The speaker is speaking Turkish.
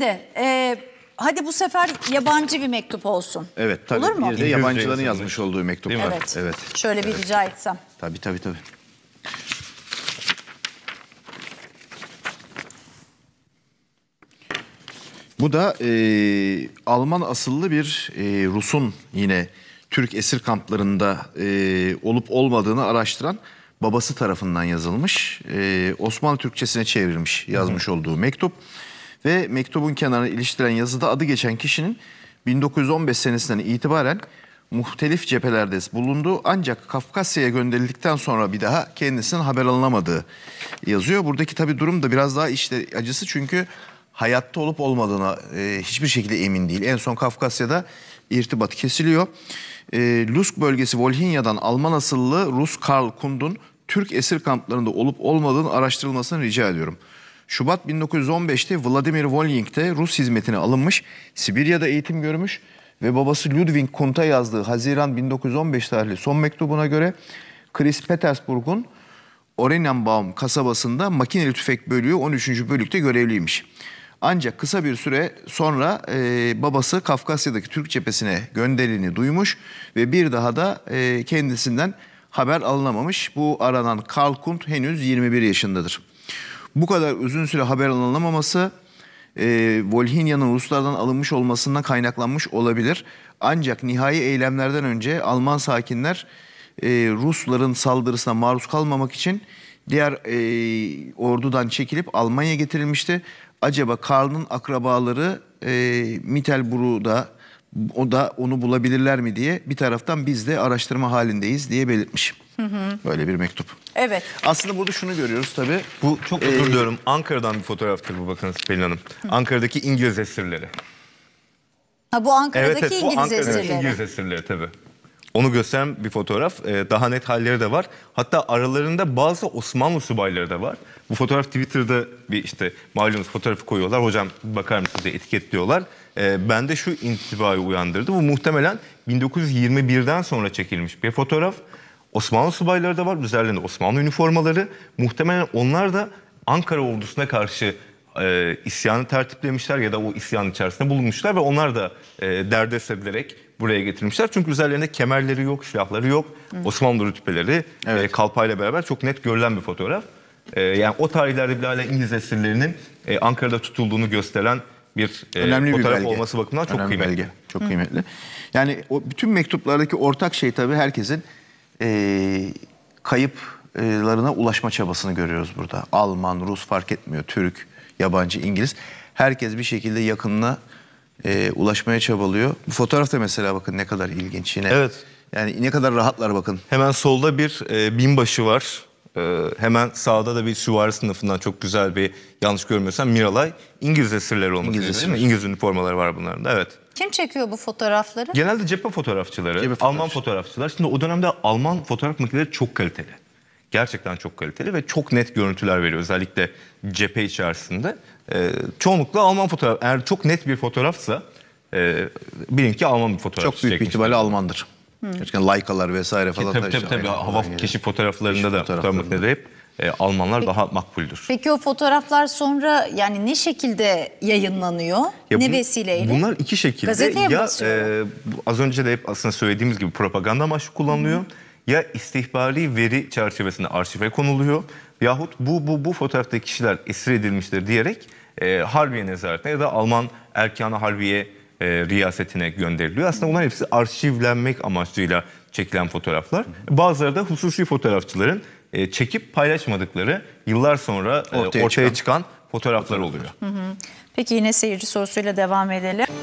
de e, hadi bu sefer yabancı bir mektup olsun. Evet tabii. Olur mu? Bir de yabancıların yazmış olduğu mektup var. Evet. evet. Şöyle bir rica etsem. Tabii tabii tabii. Bu da e, Alman asıllı bir e, Rus'un yine Türk esir kamplarında e, olup olmadığını araştıran babası tarafından yazılmış. E, Osmanlı Türkçesine çevrilmiş yazmış olduğu mektup. Ve mektubun kenarına iliştiren yazıda adı geçen kişinin 1915 senesinden itibaren muhtelif cephelerde bulunduğu Ancak Kafkasya'ya gönderildikten sonra bir daha kendisinin haber alınamadığı yazıyor. Buradaki tabii durum da biraz daha işte acısı çünkü hayatta olup olmadığına e, hiçbir şekilde emin değil. En son Kafkasya'da irtibat kesiliyor. E, Lusk bölgesi Volhinya'dan Alman asıllı Rus Karl Kund'un Türk esir kamplarında olup olmadığını araştırılmasını rica ediyorum. Şubat 1915'te Vladimir Volyink'te Rus hizmetine alınmış, Sibirya'da eğitim görmüş ve babası Ludwig Kunt'a yazdığı Haziran 1915 tarihli son mektubuna göre Chris Petersburg'un Orenenbaum kasabasında makineli tüfek bölüğü 13. bölükte görevliymiş. Ancak kısa bir süre sonra e, babası Kafkasya'daki Türk cephesine gönderilini duymuş ve bir daha da e, kendisinden haber alınamamış. Bu aranan Karl Kunt henüz 21 yaşındadır bu kadar uzun süre haber alınamaması e, Volhinya'nın Ruslardan alınmış olmasından kaynaklanmış olabilir. Ancak nihai eylemlerden önce Alman sakinler e, Rusların saldırısına maruz kalmamak için diğer e, ordudan çekilip Almanya getirilmişti. Acaba Karl'ın akrabaları e, Mittelburg'da o da onu bulabilirler mi diye bir taraftan biz de araştırma halindeyiz diye belirtmişim. Hı hı. Böyle bir mektup. Evet. Aslında burada şunu görüyoruz tabii. Bu çok özür ee, diliyorum. Ankara'dan bir fotoğraftır bu bakınız Pelin Hanım. Hı. Ankara'daki İngiliz esirleri. Ha bu Ankara'daki evet, evet, bu İngiliz Ankara'daki esirleri. İngiliz esirleri tabii. Onu gösteren bir fotoğraf. Ee, daha net halleri de var. Hatta aralarında bazı Osmanlı subayları da var. Bu fotoğraf Twitter'da bir işte malumunuz fotoğrafı koyuyorlar. Hocam bakar mısınız diye etiketliyorlar. Ee, de şu intibayı uyandırdı. Bu muhtemelen 1921'den sonra çekilmiş bir fotoğraf. Osmanlı subayları da var. Üzerlerinde Osmanlı üniformaları. Muhtemelen onlar da Ankara ordusuna karşı e, isyanı tertiplemişler ya da o isyan içerisinde bulunmuşlar ve onlar da e, derdest edilerek buraya getirmişler. Çünkü üzerlerinde kemerleri yok, silahları yok. Hı. Osmanlı rütbeleri e, evet. e, kalpayla beraber çok net görülen bir fotoğraf. E, yani o tarihlerde bile hala İngiliz esirlerinin e, Ankara'da tutulduğunu gösteren bir e, Önemli fotoğraf bir belge. olması bakımından çok Önemli kıymetli. Belge. Çok Hı. kıymetli. Yani o bütün mektuplardaki ortak şey tabii herkesin e, kayıplarına ulaşma çabasını görüyoruz burada. Alman, Rus fark etmiyor, Türk, yabancı, İngiliz. Herkes bir şekilde yakınına e, ulaşmaya çabalıyor. Bu fotoğrafta mesela bakın ne kadar ilginç yine. Evet. Yani ne kadar rahatlar bakın. Hemen solda bir e, binbaşı var. Ee, hemen sağda da bir süvari sınıfından çok güzel bir yanlış görmüyorsam Miralay İngiliz esirleri olması İngiliz değil mi? İngiliz üniformaları var bunların da evet. Kim çekiyor bu fotoğrafları? Genelde cephe fotoğrafçıları, cephe Alman fotoğrafçılar. Şimdi o dönemde Alman fotoğraf makineleri çok kaliteli. Gerçekten çok kaliteli ve çok net görüntüler veriyor özellikle cephe içerisinde. Ee, çoğunlukla Alman fotoğraf. Eğer çok net bir fotoğrafsa e, bilin ki Alman bir fotoğraf. Çok büyük bir ihtimalle Almandır. Gerçekten laikalar vesaire falan. Tabii tabii, tabii. hava keşif fotoğraflarında keşif da fotoğraflarında. fotoğraf hep e, Almanlar peki, daha makbuldür. Peki o fotoğraflar sonra yani ne şekilde yayınlanıyor? Ya ne bu, vesileyle? Bunlar iki şekilde. Gazeteye ya e, az önce de hep aslında söylediğimiz gibi propaganda amaçlı kullanılıyor. Hı. Ya istihbari veri çerçevesinde arşive konuluyor yahut bu bu bu fotoğraftaki kişiler esir edilmiştir diyerek e, Harbiye nezaretine ya da Alman Erkanı Harbiye e, riyasetine gönderiliyor. Aslında bunlar hepsi arşivlenmek amacıyla çekilen fotoğraflar. Bazıları da hususi fotoğrafçıların e, çekip paylaşmadıkları yıllar sonra e, ortaya, ortaya çıkan, çıkan fotoğraflar oluyor. Hı hı. Peki yine seyirci sorusuyla devam edelim.